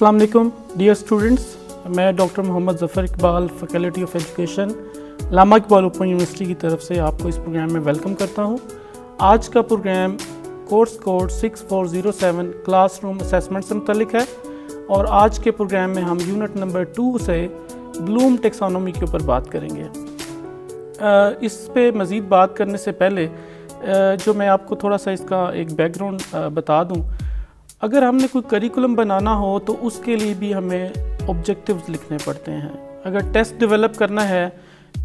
अस्सलाम वालेकुम dear students मैं doctor Mohammad Zafar Iqbal faculty of education Allama Iqbal open university की तरफ से आपको इस प्रोग्राम में वेलकम करता हूं। आज का program course code 6407 classroom assessment से मुतलिक है और आज के प्रोग्राम में हम यूनिट नंबर टू से ब्लूम टेक्सानोमी के ऊपर बात करेंगे इस पर मज़ीद बात करने से पहले जो मैं आपको थोड़ा सा इसका एक बैकग्राउंड बता दूँ अगर हमने कोई करिकुलम बनाना हो तो उसके लिए भी हमें ऑब्जेक्टिव्स लिखने पड़ते हैं अगर टेस्ट डेवलप करना है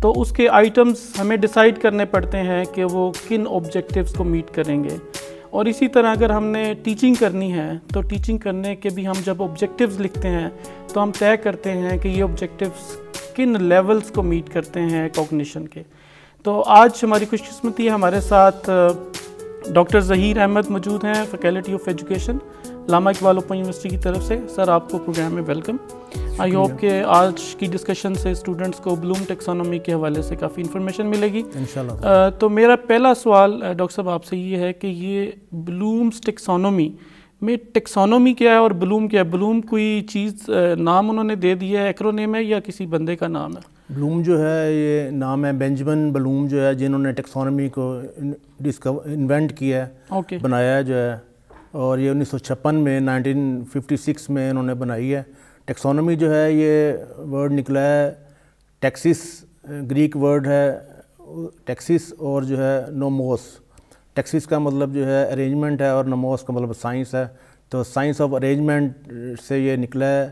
तो उसके आइटम्स हमें डिसाइड करने पड़ते हैं कि वो किन ऑब्जेक्टिव्स को मीट करेंगे और इसी तरह अगर हमने टीचिंग करनी है तो टीचिंग करने के भी हम जब ऑब्जेक्टिव्स लिखते हैं तो हम तय करते हैं कि ये ऑब्जेक्टिव्स किन लेवल्स को मीट करते हैं कॉग्निशन के तो आज हमारी खुशकस्मती है हमारे साथ डॉक्टर ज़हीर अहमद मौजूद हैं faculty of education Allama Iqbal open university की तरफ से सर आपको प्रोग्राम में वेलकम आई होप के आज की डिस्कशन से स्टूडेंट्स को ब्लूम टेक्सोनॉमी के हवाले से काफ़ी इन्फॉर्मेशन मिलेगी आ, तो मेरा पहला सवाल डॉक्टर साहब आपसे ये है कि ये ब्लूम्स टेक्सोनॉमी में टेक्सोनॉमी क्या है और ब्लूम क्या है ब्लूम कोई चीज़ नाम उन्होंने दे दिया है एक्रोनेम है या किसी बंदे का नाम है ब्लूम जो है ये नाम है बेंजमिन ब्लूम जो है जिन्होंने टेक्सोनॉमी को डिस्कवर इन्वेंट किया है okay. बनाया जो है और ये 1956 में 1956 में इन्होंने बनाई है टेक्सोनोमी जो है ये वर्ड निकला है टैक्सिस ग्रीक वर्ड है टैक्सिस और जो है नोमोस टैक्सिस का मतलब जो है अरेंजमेंट है और नमोस का मतलब साइंस है तो साइंस ऑफ अरेंजमेंट से ये निकला है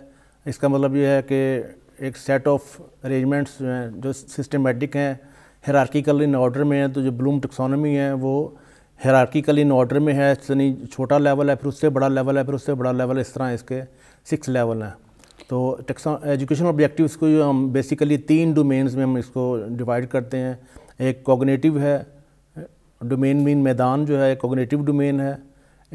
इसका मतलब ये है कि एक सेट ऑफ अरेंजमेंट्स जो हैं जो सिस्टमेटिक हैं हरारकिकल इन ऑर्डर में हैं तो जो ब्लूम टेक्सोनोमी है वो हेरार्किकल इन ऑर्डर में है यानी छोटा लेवल है फिर उससे बड़ा लेवल है फिर उससे बड़ा लेवल इस तरह इसके सिक्स लेवल हैं तो टेक्सा एजुकेशन ऑब्जेक्टिव्स को जो हम बेसिकली तीन डोमेन्स में हम इसको डिवाइड करते हैं एक कोगनेटिव है डोमेन मीन मैदान जो है कोगनेटिव डोमेन है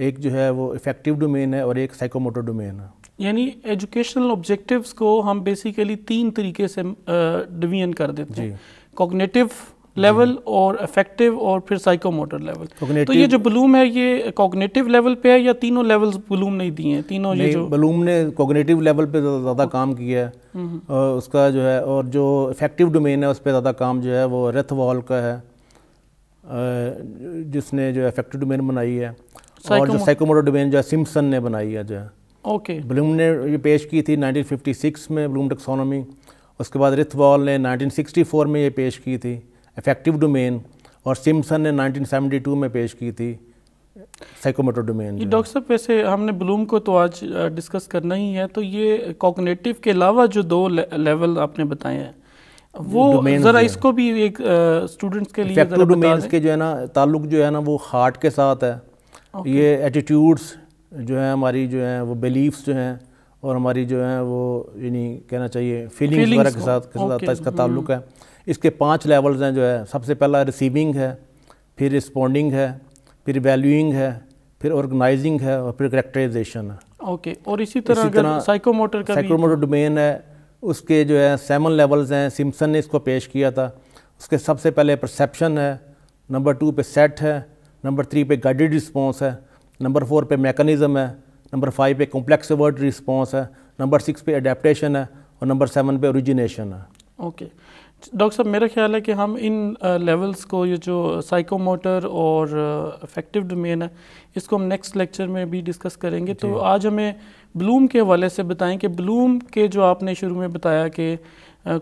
एक जो है वो इफेक्टिव डोमेन है और एक साइकोमोटर डोमेन है यानी एजुकेशनल ऑब्जेक्टिव्स को हम बेसिकली तीन तरीके से डिवीजन कर देते हैं कॉग्नेटिव लेवल और अफेक्टिव और फिर साइकोमोटर लेवल तो ये जो ब्लूम है ये कॉग्नेटिव लेवल पे है या तीनों लेवल्स ब्लूम नहीं दिए हैं तीनों ये जो ब्लूम ने कॉग्नेटिव लेवल पे ज़्यादा काम किया है हम्म, हम्म। और उसका जो है और जो इफेक्टिव डोमेन है उस पर ज़्यादा काम जो है वो वॉल का है जिसने जो इफेक्टिव डोमेन बनाई है और जो साइकोमोटर डोमेन जो है सिम्सन ने बनाई है जो है ओके ब्लूम ने ये पेश की थी 1956 में ब्लूम टेक्सोनोमी उसके बाद रिथवॉल ने 1964 में ये पेश की थी इफेक्टिव डोमेन और सिम्सन ने 1972 में पेश की थी साइकोमोटर डोमेन डॉक्टर साहब वैसे हमने ब्लूम को तो आज डिस्कस करना ही है तो ये कॉग्नेटिव के अलावा जो दो लेवल आपने बताए हैं वो जरा इसको भी एक स्टूडेंट्स के लिए डोमेन्स के जो है ना ताल्लुक जो है ना वो हार्ट के साथ है okay. ये एटीट्यूड्स जो है हमारी जो है वो बिलीफ्स जो हैं और हमारी जो है वो यानी कहना चाहिए फीलिंग्स वगैरह के साथ के साथ इसका ताल्लुक हम्म। है इसके पांच लेवल्स हैं जो है सबसे पहला रिसीविंग है फिर रिस्पोंडिंग है फिर वैल्यूइंग है फिर ऑर्गेनाइजिंग है और फिर करेक्टराइजेशन है ओके okay. और इसी तरह, इसी तरह साइकोमोटर का साइकोमोटर डोमेन है उसके जो है सेवन लेवल्स हैं सिम्सन ने इसको पेश किया था उसके सबसे पहले परसेप्शन है नंबर टू पे सेट है नंबर थ्री पे गाइडेड रिस्पॉन्स है नंबर फोर पे मैकेनिज़्म है नंबर फाइव पे कॉम्प्लेक्स वर्ड रिस्पॉन्स है नंबर सिक्स पे अडेप्टशन है और नंबर सेवन पे ओरिजिनेशन है ओके okay. डॉक्टर साहब मेरा ख्याल है कि हम इन लेवल्स को ये जो साइकोमोटर और अफेक्टिव डोमेन है इसको हम नेक्स्ट लेक्चर में भी डिस्कस करेंगे तो आज हमें ब्लूम के हवाले से बताएं कि ब्लूम के जो आपने शुरू में बताया कि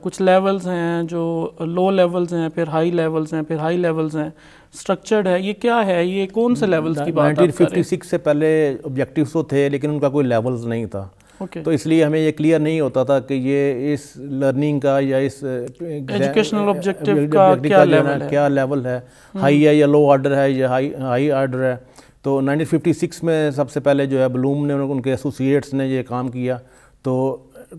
कुछ लेवल्स हैं जो लो लेवल्स हैं फिर हाई लेवल्स हैं फिर हाई लेवल्स हैं स्ट्रक्चर्ड है ये क्या है ये कौन से लेवल्स की बात 1956 से पहले ऑब्जेक्टिव्स तो थे लेकिन उनका कोई लेवल्स नहीं था okay. तो इसलिए हमें ये क्लियर नहीं होता था कि ये इस लर्निंग का या इस एजुकेशनल ऑब्जेक्टिव का क्या लेवल है क्या लेवल है हाई hmm. है या लो ऑर्डर है या हाई हाई ऑर्डर है तो 1956 में सबसे पहले जो है ब्लूम ने उनके एसोसिएट्स ने ये काम किया तो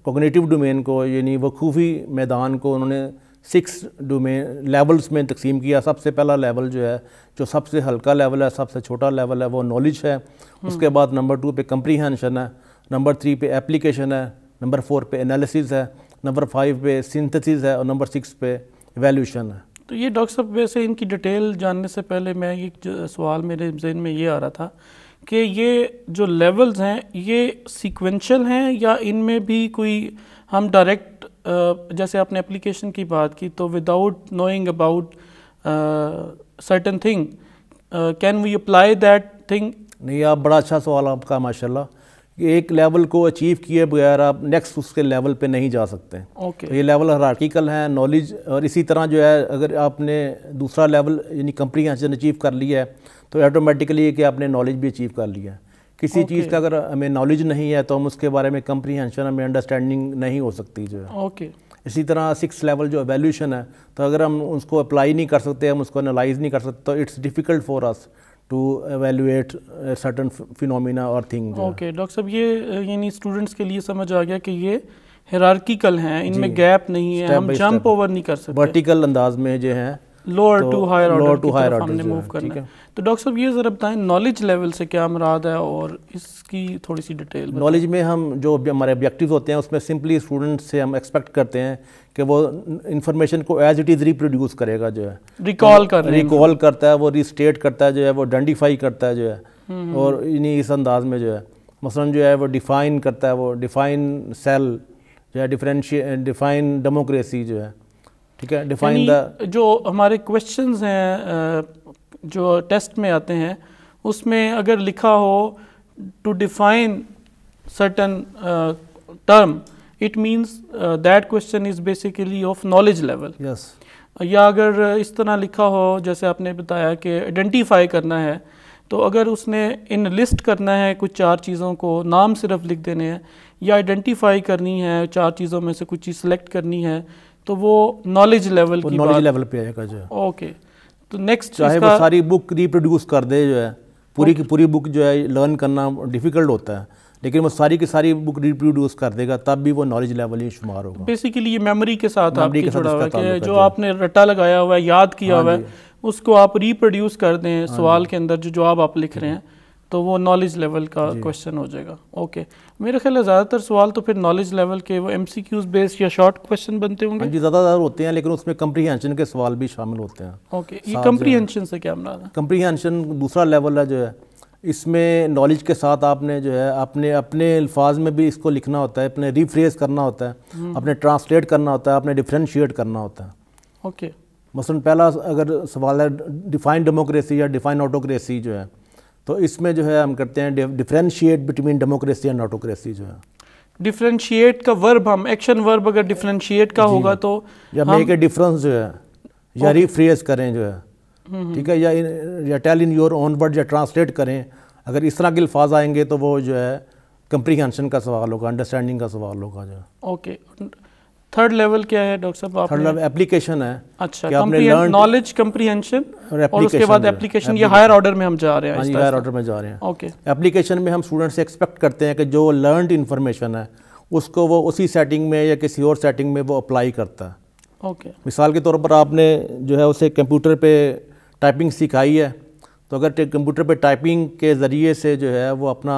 कोगनेटिव डोमेन को यानी वखूफी मैदान को उन्होंने सिक्स डोमेन लेवल्स में तकसीम किया सबसे पहला लेवल जो है जो सबसे हल्का लेवल है सबसे छोटा लेवल है वो नॉलेज है hmm. उसके बाद नंबर टू पे कंप्रीहेंशन है नंबर थ्री पे एप्लीकेशन है नंबर फोर पे एनालिसिस है नंबर फाइव पे सिंथेसिस है और नंबर सिक्स पे वैल्यूशन है तो ये डॉक्टर साहब वैसे इनकी डिटेल जानने से पहले मैं एक सवाल मेरे जहन में ये आ रहा था कि ये जो लेवल्स हैं ये सिक्वेंशल हैं या इनमें भी कोई हम डायरेक्ट जैसे आपने एप्लीकेशन की बात की तो without knowing about certain thing can we apply that thing नहीं आप बड़ा अच्छा सवाल आपका माशाल्लाह एक लेवल को अचीव किए बगैर आप नेक्स्ट उसके लेवल पे नहीं जा सकते okay. तो ये लेवल हरार्टिकल हैं नॉलेज और इसी तरह जो है अगर आपने दूसरा लेवल यानी कंप्रीहेंशन अचीव कर लिया है तो ऑटोमेटिकली कि आपने नॉलेज भी अचीव कर लिया है किसी okay. चीज़ का अगर हमें नॉलेज नहीं है तो हम उसके बारे में कंप्रीहेंशन हमें अंडरस्टैंडिंग नहीं हो सकती जो है ओके okay. इसी तरह सिक्स लेवल जो एवेल्यूशन है तो अगर हम उसको अप्लाई नहीं कर सकते हम उसको एनालाइज नहीं कर सकते तो it's difficult for us to evaluate certain phenomena और थिंग ओके डॉक्टर साहब ये यानी स्टूडेंट्स के लिए समझ आ गया कि ये हेरार्किकल हैं इनमें गैप नहीं है हम जंप ओवर नहीं कर सकते वर्टिकल अंदाज में जो है lower to higher order to higher order move करना है तो डॉक्टर साहब ये ज़रा बताएं नॉलेज लेवल से क्या मराद है और इसकी थोड़ी सी डिटेल नॉलेज में हम जो हमारे ऑब्जेक्टिव होते हैं उसमें सिंपली स्टूडेंट से हम एक्सपेक्ट करते हैं कि वो इन्फॉर्मेशन को एज इट इज़ रिप्रोड्यूस करेगा जो है रिकॉल तो कर रिकॉल करता है वो रिस्टेट करता है जो है वो आइडेंटिफाई करता है जो है हम्म, हम्म। और इन्हीं इस अंदाज में जो है मसलन जो है वो डिफ़ाइन करता है वो डिफ़ाइन सेल जो है डिफरेंशिए डिफ़ाइन डेमोक्रेसी जो है ठीक है डिफाइन द जो हमारे क्वेश्चन हैं जो टेस्ट में आते हैं उसमें अगर लिखा हो to define certain term it means that question is basically of knowledge level yes या अगर इस तरह लिखा हो जैसे आपने बताया कि आइडेंटिफाई करना है तो अगर उसने इन लिस्ट करना है कुछ चार चीज़ों को नाम सिर्फ लिख देने हैं या आइडेंटिफाई करनी है चार चीज़ों में से कुछ चीज़ सेलेक्ट करनी है तो वो नॉलेज लेवल की नॉलेज लेवल पे आएगा जो है ओके तो नेक्स्ट चाहे वो सारी बुक रिप्रोड्यूस कर दे जो है पूरी की पूरी बुक जो है लर्न करना डिफिकल्ट होता है लेकिन वो सारी की सारी बुक रिप्रोड्यूस कर देगा तब भी वो नॉलेज लेवल ही शुमार होगा बेसिकली ये मेमोरी के साथ आपकी के साथ है जो आपने रट्टा लगाया हुआ है याद किया हाँ हुआ है उसको आप रिप्रोड्यूस कर दें हाँ सवाल के अंदर जो जवाब आप लिख रहे हैं तो वो नॉलेज लेवल का क्वेश्चन हो जाएगा ओके मेरे ख्याल ज़्यादातर सवाल तो फिर नॉलेज लेवल के वो एम सी क्यूज बेस्ड या शॉर्ट क्वेश्चन बनते होंगे हाँ जी ज़्यादातर होते हैं लेकिन उसमें कम्प्रीहेंशन के सवाल भी शामिल होते हैं ओके ये कम्प्रीहेंशन से क्या मना है दूसरा लेवल है जो है इसमें नॉलेज के साथ आपने जो है अपने अपने अल्फाज में भी इसको लिखना होता है अपने रिफ्रेज करना होता है अपने हम्म। ट्रांसलेट करना होता है अपने डिफ्रेंशिएट करना होता है ओके मसलन पहला अगर सवाल है डिफाइन डेमोक्रेसी या डिफाइन ऑटोक्रेसी जो है तो इसमें जो है हम करते हैं differentiate between democracy and autocracy जो है डिफ्रेंशिएट का वर्ब हम एक्शन वर्ब अगर डिफ्रेंशिएट का होगा तो या मेक ए डिफरेंस जो है या रिफ्रेज करें जो है हम्म, हम्म। ठीक है या या tell in your own word या ट्रांसलेट करें अगर इस तरह के अल्फाज आएंगे तो वो जो है कंप्रीहेंशन का सवाल होगा अंडरस्टैंडिंग का सवाल होगा जो है ओके okay. थर्ड लेवल क्या है डॉक्टर साहब आप थर्ड लेवल एप्लीकेशन है अच्छा नॉलेज कंप्रीहेंशन और, उसके बाद एप्लीकेशन ये हायर ऑर्डर में हम जा रहे हैं हायर ऑर्डर में जा रहे हैं ओके एप्लीकेशन में हम स्टूडेंट से एक्सपेक्ट करते हैं कि जो लर्नड इन्फॉर्मेशन है उसको वो उसी सेटिंग में या किसी और सेटिंग में वो अप्लाई करता है ओके मिसाल के तौर पर आपने जो है उसे कंप्यूटर पे टाइपिंग सिखाई है तो अगर कंप्यूटर पे टाइपिंग के ज़रिए से जो है वो अपना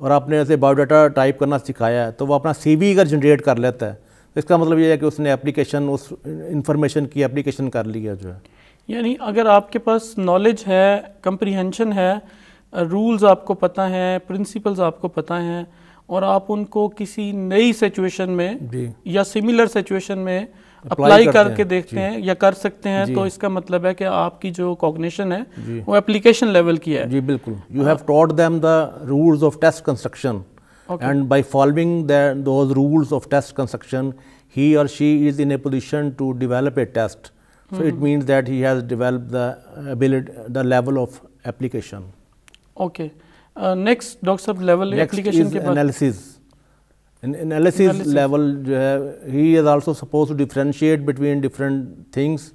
और आपने ऐसे बायोडाटा टाइप करना सिखाया है तो वो अपना सीवी अगर जनरेट कर लेता है इसका मतलब ये है कि उसने एप्लीकेशन उस इंफॉर्मेशन की एप्लीकेशन कर लिया जो है यानी अगर आपके पास नॉलेज है कंप्रीहेंशन है रूल्स आपको पता है प्रिंसिपल्स आपको पता हैं और आप उनको किसी नई सिचुएशन में या सिमिलर सिचुएशन में अप्लाई करके कर देखते हैं या कर सकते हैं तो इसका मतलब है कि आपकी जो कॉग्निशन है वो एप्लीकेशन लेवल की है जी बिल्कुल you have taught them the rules of test construction Okay. And by following the, those rules of test construction, he or she is in a position to develop a test. So mm it hmm. means that he has developed the ability, the level of application. Okay. Uh, next, doctor level next application is analysis. In analysis, analysis. level, uh, he is also supposed to differentiate between different things,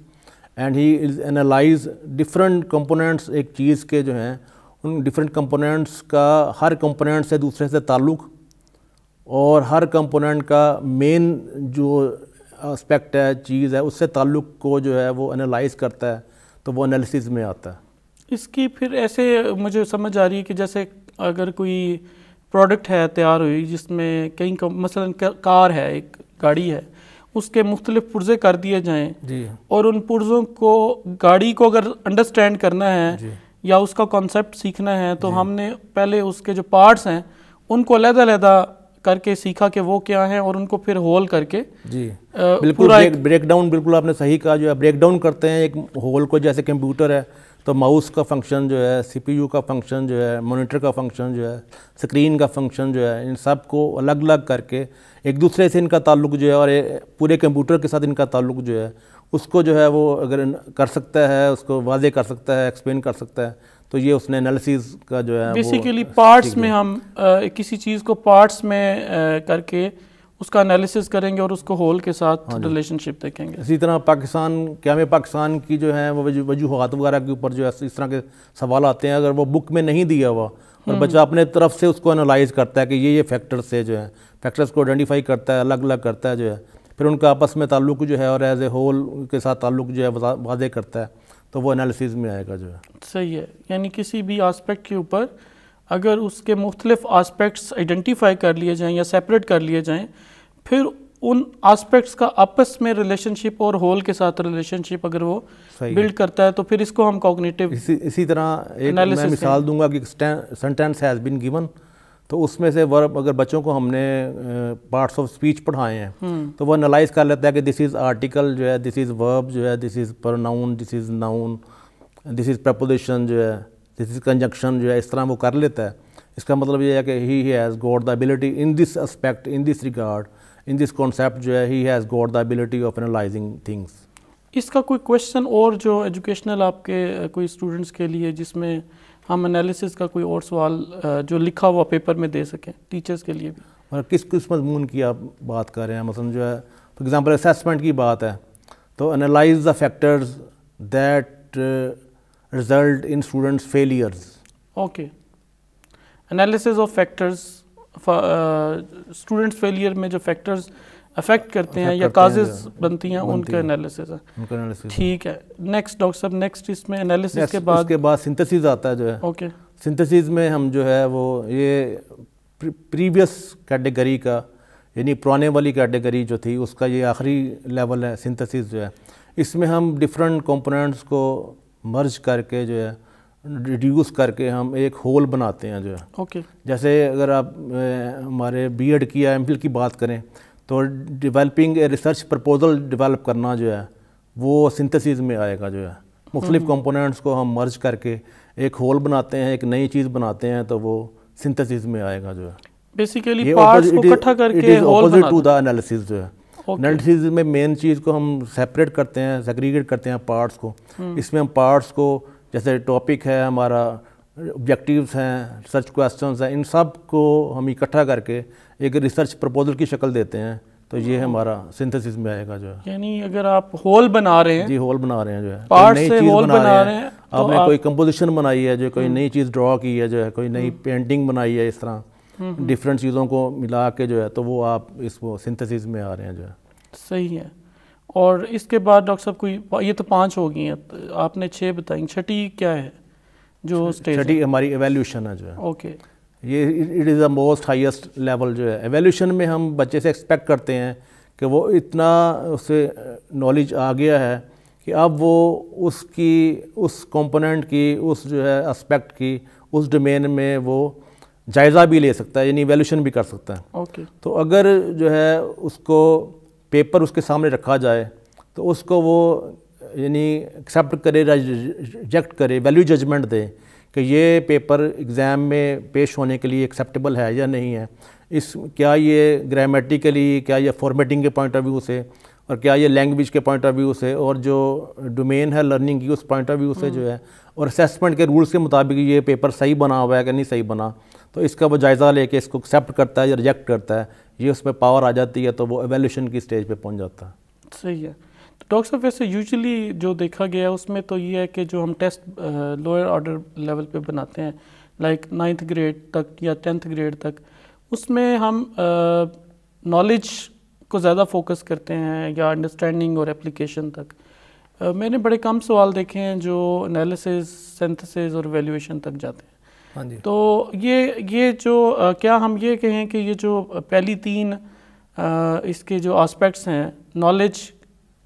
and he is analyze different components एक चीज के जो हैं उन different components का हर component से दूसरे से ताल्लुक़ और हर कंपोनेंट का मेन जो एस्पेक्ट है चीज़ है उससे ताल्लुक़ को जो है वो एनालाइज करता है तो वो एनालिसिस में आता है इसकी फिर ऐसे मुझे समझ आ रही है कि जैसे अगर कोई प्रोडक्ट है तैयार हुई जिसमें कहीं मसलन कार है एक गाड़ी है उसके मुख्तलिफ पुर्जे कर दिए जाएँ और उन पुर्ज़ों को गाड़ी को अगर अंडरस्टैंड करना है या उसका कॉन्सेप्ट सीखना है तो हमने पहले उसके जो पार्ट्स हैं उनको अलग अलग करके सीखा कि वो क्या है और उनको फिर होल करके जी आ, बिल्कुल ब्रेक, ब्रेक डाउन बिल्कुल आपने सही कहा जो है ब्रेक डाउन करते हैं एक होल को जैसे कंप्यूटर है तो माउस का फंक्शन जो है सीपीयू का फंक्शन जो है मॉनिटर का फंक्शन जो है स्क्रीन का फंक्शन जो है इन सब को अलग अलग करके एक दूसरे से इनका ताल्लुक जो है और पूरे कंप्यूटर के साथ इनका ताल्लुक जो है उसको जो है वो अगर कर सकता है उसको वाजे कर सकता है एक्सप्लेन कर सकता है तो ये उसने एनालिसिस का जो है बेसिकली पार्ट्स में हम आ, किसी चीज़ को पार्ट्स में आ, करके उसका एनालिसिस करेंगे और उसको होल के साथ हाँ रिलेशनशिप देखेंगे इसी तरह पाकिस्तान क्या में पाकिस्तान की जो है वो वजूहत वगैरह के ऊपर जो है इस तरह के सवाल आते हैं अगर वो बुक में नहीं दिया हुआ और बच्चा हम्म। अपने तरफ से उसको एनालाइज करता है कि ये ये फैक्टर्स है जो है फैक्टर्स को आइडेंटिफाई करता है अलग अलग करता है जो है फिर उनका आपस में ताल्लुक जो है और एज ए होल के साथ ताल्लुक जो है वाजे करता है तो वो एनालिसिस में आएगा जो है सही है यानी किसी भी आस्पेक्ट के ऊपर अगर उसके मुख्तलिफ आस्पेक्ट्स आइडेंटिफाई कर लिए जाएँ या सेपरेट कर लिए जाएँ फिर उन आस्पेक्ट्स का आपस में रिलेशनशिप और होल के साथ रिलेशनशिप अगर वो बिल्ड करता है तो फिर इसको हम कॉग्निटिव इसी इसी तरह एक मैं मिसाल दूंगा कि सेंटेंस हैज़ बीन गिवन तो उसमें से वर्ब अगर बच्चों को हमने पार्ट्स ऑफ स्पीच पढ़ाए हैं हम्म। तो वो एनालाइज कर लेता है कि दिस इज़ आर्टिकल जो है दिस इज़ वर्ब जो है this is pronoun this is noun this is preposition जो है दिस इज़ कंजक्शन जो है इस तरह वो कर लेता है इसका मतलब ये है कि he has got the ability in this aspect in this regard in this concept जो है he has got the ability of analysing things इसका कोई क्वेश्चन और जो एजुकेशनल आपके कोई स्टूडेंट्स के लिए जिसमें हम एनालिसिस का कोई और सवाल जो लिखा हुआ पेपर में दे सकें टीचर्स के लिए भी मतलब किस किस मजमून की आप बात कर रहे हैं मतलब जो है फॉर एग्ज़ाम्पल असेसमेंट की बात है तो analyse the factors that result in students failures okay analysis of factors students failure में जो फैक्टर्स अफेक्ट करते हैं या काजेज बनती हैं उनका एनालिसिस है ठीक है नेक्स्ट डॉक्टर साहब नेक्स्ट इसमें एनालिसिस के बाद उसके बाद सिंथेसिस आता है जो है ओके सिंथेसिस में हम जो है वो ये प्रीवियस कैटेगरी का यानी पुराने वाली कैटेगरी जो थी उसका ये आखिरी लेवल है सिंथेसिस जो है इसमें हम डिफरेंट कंपोनेंट्स को मर्ज करके जो है रिड्यूस करके हम एक होल बनाते हैं जो है ओके okay. जैसे अगर आप हमारे बीएड की या एमफिल की बात करें तो डेवलपिंग रिसर्च प्रपोजल डेवलप करना जो है वो सिंथेसिस में आएगा जो है मुख्तलिफ़ कंपोनेंट्स हम्म। को हम मर्ज करके एक होल बनाते हैं एक नई चीज़ बनाते हैं तो वो सिंथेसिस में आएगा जो है बेसिकली पार्ट्स को इकट्ठा करके ऑपोजिट टू द एनालिसिस जो है एनालिसिस okay. में मेन चीज़ को हम सेपरेट करते हैं सेग्रीगेट करते हैं पार्ट्स को हम्म। इसमें हम पार्ट्स को जैसे टॉपिक है हमारा ऑब्जेक्टिव्स हैं रिसर्च क्वेश्चंस हैं इन सब को हम इकट्ठा करके एक रिसर्च प्रपोजल की शक्ल देते हैं तो ये हम्म। हमारा सिंथेसिस में आएगा जो है यानी अगर आप होल बना रहे हैं जी होल बना रहे हैं जो है पार्ट से होल बना, बना रहे हैं तो आपने आप... कोई कंपोजिशन बनाई है जो कोई हम्म। नई चीज़ ड्रॉ की है जो है कोई नई पेंटिंग हम्म। बनाई है इस तरह डिफरेंट चीज़ों को मिला के जो है तो वो आप इस वो सिंथेसिस में आ रहे हैं जो है सही है और इसके बाद डॉक्टर साहब कोई ये तो पाँच हो गई हैं तो आपने छः बताई छठी क्या है जो स्टडी अच्छा, हमारी एवेल्यूशन है जो है ओके ये it is the most highest level जो है एवेल्यूशन में हम बच्चे से एक्सपेक्ट करते हैं कि वो इतना उसे नॉलेज uh, आ गया है कि अब वो उसकी उस कंपोनेंट की उस जो है एस्पेक्ट की उस डोमेन में वो जायज़ा भी ले सकता है यानी एवेल्यूशन भी कर सकता है ओके okay. तो अगर जो है उसको पेपर उसके सामने रखा जाए तो उसको वो यानी एक्सेप्ट करे रिजेक्ट करे वैल्यू जजमेंट दे कि ये पेपर एग्ज़ाम में पेश होने के लिए एक्सेप्टेबल है या नहीं है इस क्या ये ग्रामेटिकली क्या ये फॉर्मेटिंग के पॉइंट ऑफ व्यू से और क्या ये लैंग्वेज के पॉइंट ऑफ व्यू से और जो डोमेन है लर्निंग की उस पॉइंट ऑफ व्यू से जो हम्म। है और असेसमेंट के रूल्स के मुताबिक ये पेपर सही बना हुआ है कि नहीं सही बना तो इसका वो जायज़ा लेके इसको एक्सेप्ट करता है या रिजेक्ट करता है ये उसमें पावर आ जाती है तो वो एवेल्यूशन की स्टेज पर पहुँच जाता है सही है डॉक्टर साहब वैसे यूजली जो देखा गया है उसमें तो ये है कि जो हम टेस्ट लोअर ऑर्डर लेवल पे बनाते हैं लाइक नाइन्थ ग्रेड तक या टेंथ ग्रेड तक उसमें हम नॉलेज को ज़्यादा फोकस करते हैं या अंडरस्टैंडिंग और एप्लीकेशन तक आ, मैंने बड़े कम सवाल देखे हैं जो एनालिसिस सेंथसिस और वैल्यूएशन तक जाते हैं हाँ जी तो ये ये जो आ, क्या हम ये कहें कि ये जो पहली तीन आ, इसके जो आस्पेक्ट्स हैं नॉलेज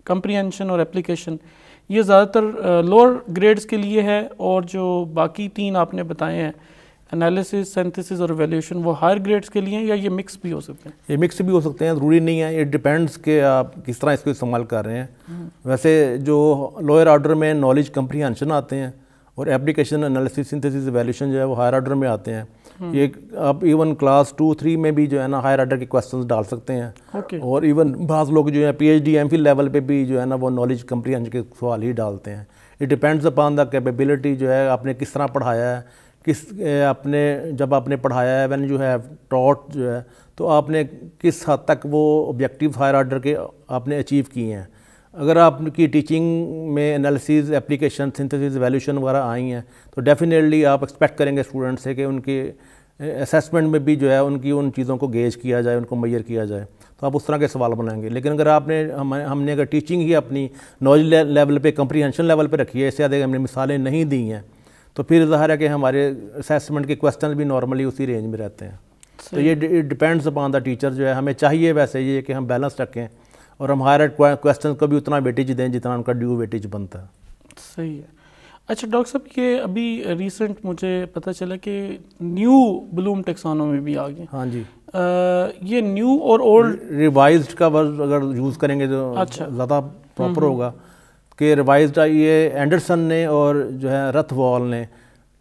कंप्रीहेंशन और एप्लीकेशन ये ज़्यादातर लोअर ग्रेड्स के लिए है और जो बाकी तीन आपने बताए हैं एनालिसिस सेंथिसिस और वैल्यूशन वो हायर ग्रेड्स के लिए हैं या ये मिक्स भी हो सकते हैं ये मिक्स भी हो सकते हैं ज़रूरी नहीं है इट डिपेंड्स के आप किस तरह इसको इस्तेमाल कर रहे हैं हम्म। वैसे जो लोअर ऑर्डर में नॉलेज कंप्रीहेंशन आते हैं और एप्लीकेशन एनालिसिस सिंथेसिस वैल्यूशन जो है वो हायर ऑर्डर में आते हैं हम्म। ये आप इवन क्लास टू थ्री में भी जो है ना हायर ऑर्डर के क्वेश्चंस डाल सकते हैं okay. और इवन बहुत लोग जो है पीएचडी एमफिल लेवल पे भी जो है ना वो नॉलेज कंपनी के सवाल ही डालते हैं it depends upon the capability जो है आपने किस तरह पढ़ाया है किस आपने जब आपने पढ़ाया है वैन यू हैव टॉट जो है तो आपने किस हद तक वो ऑब्जेक्टिव हायर ऑर्डर के आपने अचीव किए हैं अगर आपकी टीचिंग में एनालिसिस एप्लीकेशन सिंथेसिस वैल्यूशन वगैरह आई हैं तो डेफिनेटली आप एक्सपेक्ट करेंगे स्टूडेंट से कि उनके असेसमेंट में भी जो है उनकी उन चीज़ों को गेज किया जाए उनको मैयर किया जाए तो आप उस तरह के सवाल बनाएंगे लेकिन अगर आपने हम हमने अगर टीचिंग ही अपनी नॉलेज लेवल पे कंप्रीहेंशन लेवल पे रखी है इससे ज़्यादा हमने मिसालें नहीं दी हैं तो फिर ज़ाहिर है कि हमारे असेसमेंट के क्वेश्चन भी नॉर्मली उसी रेंज में रहते हैं तो ये डिपेंड्स अपॉन द टीचर जो है हमें चाहिए वैसे ये कि हम बैलेंस रखें और हम हायर क्वेश्चन को भी उतना वेटेज दें जितना उनका ड्यू वेटेज बनता है सही है अच्छा डॉक्टर साहब ये अभी रिसेंट मुझे पता चला कि न्यू ब्लूम में भी आ गए हाँ जी आ, ये न्यू और ओल्ड रिवाइज का वर्ड अगर यूज़ करेंगे तो अच्छा ज़्यादा प्रॉपर होगा कि रिवाइज ये एंडरसन ने और जो है रथवॉल ने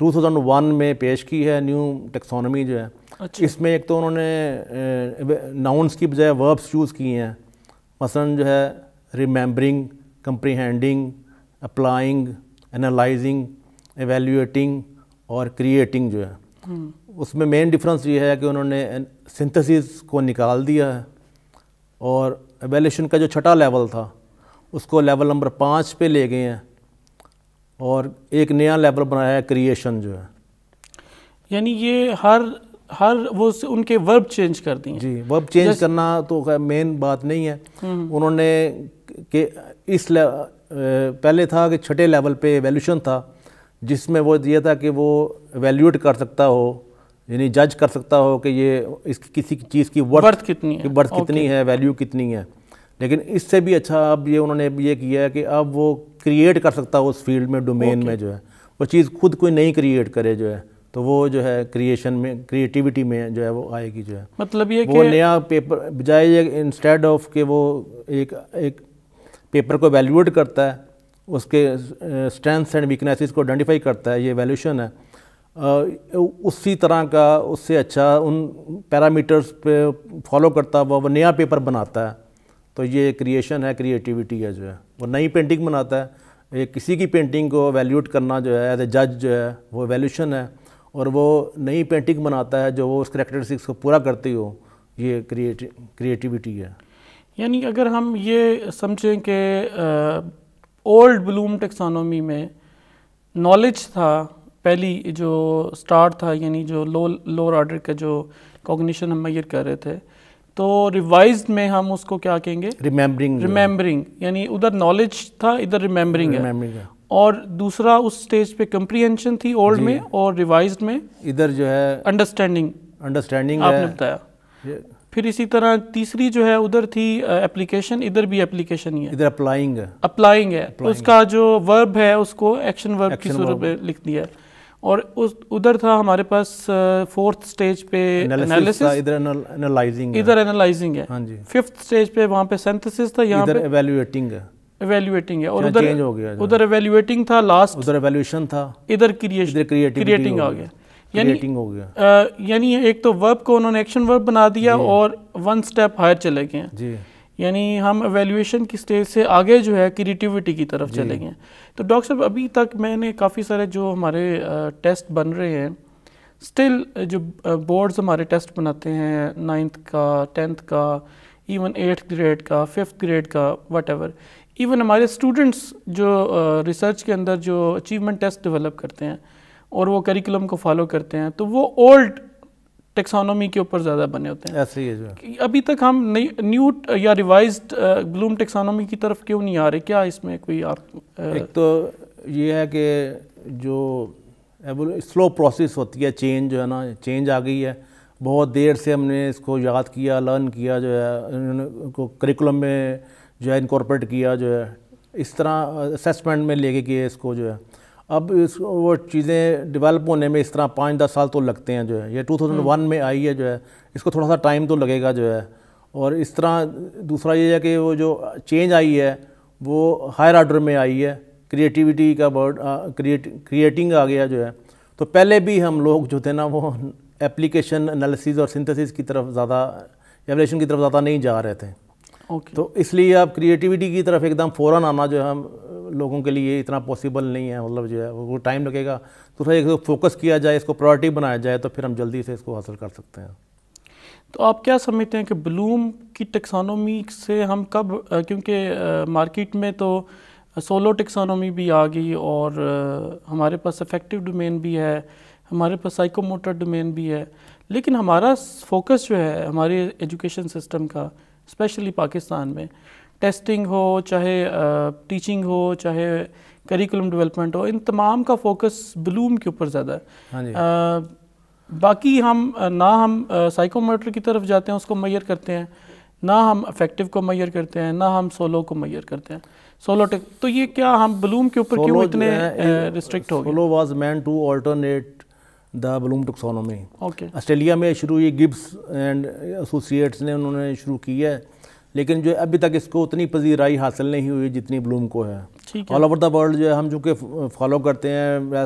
2001 में पेश की है न्यू टेक्सोनोमी जो है अच्छा। इसमें एक तो उन्होंने नाउन्स की बजाय वर्ब्स चूज़ किए हैं मसलन जो है remembering comprehending applying analysing evaluating और क्रिएटिंग जो है हम्म। उसमें मेन डिफरेंस ये है कि उन्होंने सिंथेसिस को निकाल दिया है और एवेल्यूशन का जो छठा लेवल था उसको लेवल नंबर पाँच पे ले गए हैं और एक नया लेवल बनाया है क्रिएशन जो है यानी ये हर हर वो उनके वर्ब चेंज कर दिए जी वर्ब चेंज जस... करना तो मेन बात नहीं है हम्म। उन्होंने के इस ले, पहले था कि छठे लेवल पे वैल्यूशन था जिसमें वो ये था कि वो वैल्यूट कर सकता हो यानी जज कर सकता हो कि ये इस किसी चीज़ की वर्थ, वर्थ कितनी है वर्थ कितनी है वैल्यू कितनी है लेकिन इससे भी अच्छा अब ये उन्होंने ये किया है कि अब वो क्रिएट कर सकता हो उस फील्ड में डोमेन में जो है वो चीज़ खुद कोई नहीं क्रिएट करे जो है तो वो जो है क्रिएशन में क्रिएटिविटी में जो है वो आएगी जो है मतलब ये वो नया पेपर बजाय इंस्टेड ऑफ के वो एक एक पेपर को वैल्यूएट करता है उसके स्ट्रेंथ्स एंड वीकनेसेस को आइडेंटिफाई करता है ये वैल्यूशन है उसी तरह का उससे अच्छा उन पैरामीटर्स पे फॉलो करता है वो नया पेपर बनाता है तो ये क्रिएशन है क्रिएटिविटी है जो है वो नई पेंटिंग बनाता है ये किसी की पेंटिंग को वैल्यूट करना जो है एज ए जज जो है वो वैल्यूशन है और वो नई पेंटिंग बनाता है जो वो उस करेक्टरिस्टिक्स को पूरा करती हो ये क्रिएटि क्रिएटिविटी है यानी अगर हम ये समझें कि ओल्ड ब्लूम टेक्सानोमी में नॉलेज था पहली जो स्टार था यानी जो लो लोअर ऑर्डर का जो कॉग्निशन हम मैयर कर रहे थे तो रिवाइज में हम उसको क्या कहेंगे रिमेम्बरिंग रिमेम्बरिंग यानी उधर नॉलेज था इधर रिमेम्बरिंग है और दूसरा उस स्टेज पे कंप्रीहेंशन थी ओल्ड में और रिवाइज में इधर जो है अंडरस्टैंडिंग अंडरस्टैंडिंग आपने बताया फिर इसी तरह तीसरी जो है उधर थी एप्लीकेशन इधर भी एप्लीकेशन ही है इधर अप्लाइंग है अप्लाइंग है तो उसका जो वर्ब है उसको एक्शन वर्ब की सूरत में लिख दिया है और उस उधर था हमारे पास फोर्थ स्टेज पे एनालिसिस इधर एनालाइजिंग इधर एनालाइजिंग है हाँ जी फिफ्थ स्टेज पे वहाँ पे सेंथेसिस था यहाँ पे एवेल्युएटिंग एवेल्युएटिंग है और उधर हो गया उधर एवेल्युएटिंग अच्छा। था लास्ट उधर एवेल्युएशन था इधर क्रिएशन क्रिएटिंग आ गया यानी हो गया यानी एक तो वर्ब को उन्होंने एक्शन वर्ब बना दिया और वन स्टेप हायर चले गए जी यानी हम एवेल्यूएशन की स्टेज से आगे जो है क्रिएटिविटी की तरफ चले गए तो डॉक्टर साहब अभी तक मैंने काफ़ी सारे जो हमारे टेस्ट बन रहे हैं स्टिल जो बोर्ड्स हमारे टेस्ट बनाते हैं नाइन्थ का टेंथ का इवन एट्थ ग्रेड का फिफ्थ ग्रेड का वट इवन हमारे स्टूडेंट्स जो रिसर्च के अंदर जो अचीवमेंट टेस्ट डेवलप करते हैं और वो करिकुलम को फॉलो करते हैं तो वो ओल्ड टेक्सोनोमी के ऊपर ज़्यादा बने होते हैं ऐसे ही है जो अभी तक हम न्यू या रिवाइज ब्लूम टेक्सोनोमी की तरफ क्यों नहीं आ रहे क्या इसमें कोई आप एक तो ये है कि जो स्लो प्रोसेस होती है चेंज जो है ना चेंज आ गई है बहुत देर से हमने इसको याद किया लर्न किया जो है उन्होंने को करिकुलम में जो है इनकॉर्पोरेट किया जो है इस तरह असेसमेंट uh, में लेके गए इसको जो है अब इस वो चीज़ें डेवलप होने में इस तरह पाँच दस साल तो लगते हैं जो है ये 2001 हम्म। में आई है जो है इसको थोड़ा सा टाइम तो लगेगा जो है और इस तरह दूसरा ये है कि वो जो चेंज आई है वो हायर ऑर्डर में आई है क्रिएटिविटी का वर्ड क्रिएट क्रिएटिंग आ गया जो है तो पहले भी हम लोग जो थे ना वो एप्लीकेशन एनालिसिस और सिंथेसिस की तरफ ज़्यादा एवलेशन की तरफ ज़्यादा नहीं जा रहे थे ओके तो इसलिए आप क्रिएटिविटी की तरफ एकदम फ़ौरन आना जो है लोगों के लिए इतना पॉसिबल नहीं है मतलब जो है वो टाइम लगेगा तो फिर एक फोकस किया जाए इसको प्रायोरिटी बनाया जाए तो फिर हम जल्दी से इसको हासिल कर सकते हैं तो आप क्या समझते हैं कि ब्लूम की टेक्सानोमी से हम कब क्योंकि मार्केट में तो सोलो टेक्सानोमी भी आ गई और हमारे पास इफेक्टिव डोमेन भी है हमारे पास साइकोमोटर डोमेन भी है लेकिन हमारा फोकस जो है हमारे एजुकेशन सिस्टम का स्पेशली पाकिस्तान में टेस्टिंग हो चाहे टीचिंग हो चाहे करिकुलम डेवलपमेंट हो इन तमाम का फोकस बलूम के ऊपर ज़्यादा है हाँ बाकी हम ना हम साइकोमीटर की तरफ जाते हैं उसको मैयर करते हैं ना हम अफेक्टिव को मैयर करते हैं ना हम सोलो को मैयर करते हैं सोलो टेक तो ये क्या हम बलूम के ऊपर क्यों इतने रिस्ट्रिक्ट हो गए SOLO was meant to alternate the Bloom taxonomy okay Australia में शुरू ये गिब्स एंड एसोसिएट्स ने उन्होंने शुरू की है लेकिन जो अभी तक इसको उतनी पजीराई हासिल नहीं हुई जितनी ब्लूम को है ऑल ओवर द वर्ल्ड जो है हम चूँकि फॉलो करते हैं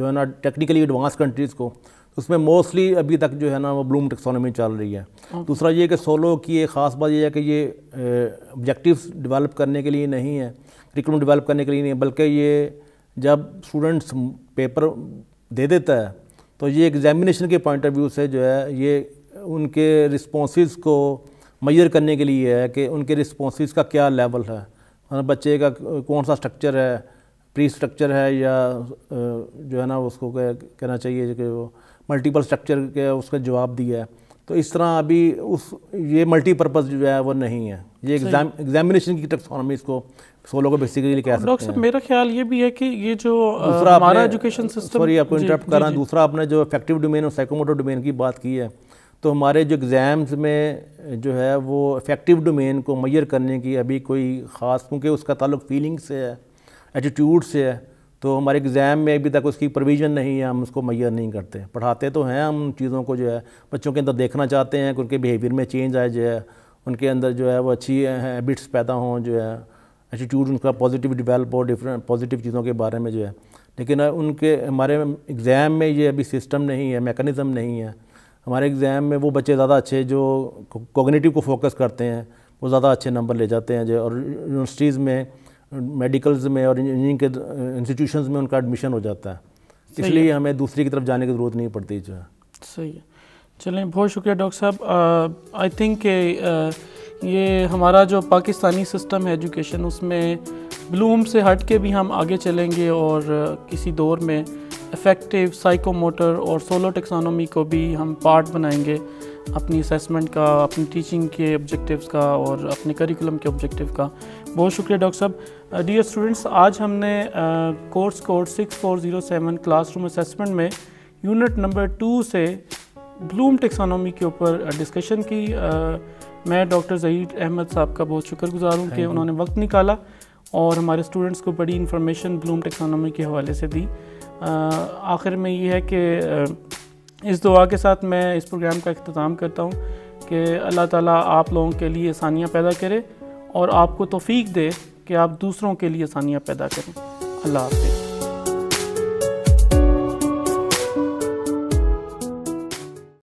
जो है ना टेक्निकली एडवांस कंट्रीज़ को तो उसमें मोस्टली अभी तक जो है ना वो ब्लूम टेक्सोनोमी चल रही है दूसरा ये कि सोलो की एक ख़ास बात यह है कि ये ऑब्जेक्टिव्स डेवलप करने के लिए नहीं है करिकुलम डेवलप करने के लिए नहीं है बल्कि ये जब स्टूडेंट्स पेपर दे देता है तो ये एग्जामिनेशन के पॉइंट ऑफ व्यू से जो है ये उनके रिस्पॉन्स को मैयर करने के लिए है कि उनके रिस्पॉन्स का क्या लेवल है मतलब बच्चे का कौन सा स्ट्रक्चर है प्री स्ट्रक्चर है या जो है ना उसको कहना चाहिए कि वो मल्टीपल स्ट्रक्चर के उसका जवाब दिया है तो इस तरह अभी उस ये मल्टीपर्पज़ जो है वो नहीं है ये एग्जाम एग्जामिनेशन की टैक्सोनॉमी इसको सोलो को बेसिकली कह सकते डॉक्टर साहब मेरा ख्याल ये भी है कि ये जो दूसरा हमारा एजुकेशन सिस्टम सॉरी आपको इंटरप्ट कर रहा हूँ दूसरा आपने जो इफेक्टिव डोमेन और साइकोमोटर डोमेन की बात की है तो हमारे जो एग्ज़ाम्स में जो है वो इफेक्टिव डोमेन को मैयर करने की अभी कोई ख़ास क्योंकि उसका ताल्लुक फीलिंग से है एटीट्यूड से है तो हमारे एग्ज़ाम में अभी तक उसकी प्रोविज़न नहीं है हम उसको मैयर नहीं करते पढ़ाते तो हैं हम चीज़ों को जो है बच्चों के अंदर देखना चाहते हैं कि उनके बिहेवियर में चेंज आए जो है उनके अंदर जो है वो अच्छी हैबिट्स पैदा हों जो है एटीट्यूड उनका पॉजिटिव डिवेल्प हो डिफरेंट पॉजिटिव चीज़ों के बारे में जो है लेकिन उनके हमारे एग्ज़ाम में ये अभी सिस्टम नहीं है मेकनिज़म नहीं है हमारे एग्ज़ाम में वो बच्चे ज़्यादा अच्छे जो कोगनेटिव को फोकस करते हैं वो ज़्यादा अच्छे नंबर ले जाते हैं जो और यूनिवर्सिटीज़ में मेडिकल्स में और इंजीनियरिंग के इंस्टीट्यूशंस में उनका एडमिशन हो जाता है इसलिए हमें दूसरी की तरफ जाने की ज़रूरत नहीं पड़ती जो है सही है चलें बहुत शुक्रिया डॉक्टर साहब आई थिंक ये हमारा जो पाकिस्तानी सिस्टम है एजुकेशन उसमें ब्लूम से हट के भी हम आगे चलेंगे और किसी दौर में इफेक्टिव साइकोमोटर और सोलो टेक्सानोमी को भी हम पार्ट बनाएंगे अपनी असेसमेंट का अपनी टीचिंग के ऑब्जेक्टिव्स का और अपने करिकुलम के ऑब्जेक्टिव का बहुत शुक्रिया डॉक्टर साहब डियर स्टूडेंट्स आज हमने कोर्स कोड 6407 क्लासरूम असेसमेंट में यूनिट नंबर टू से ब्लूम टेक्सानोमी के ऊपर डिस्कशन की आ, मैं डॉक्टर जहीर अहमद साहब का बहुत शुक्रगुजार हूँ कि उन्होंने वक्त निकाला और हमारे स्टूडेंट्स को बड़ी इन्फॉर्मेशन ब्लूम टेक्सानोमी के हवाले से दी आखिर में ये है कि इस दुआ के साथ मैं इस प्रोग्राम का अख्ताम करता हूँ कि अल्लाह ताला आप लोगों के लिए आसानियाँ पैदा करे और आपको तोफ़ी दे कि आप दूसरों के लिए आसानियाँ पैदा करें अल्लाह हाफ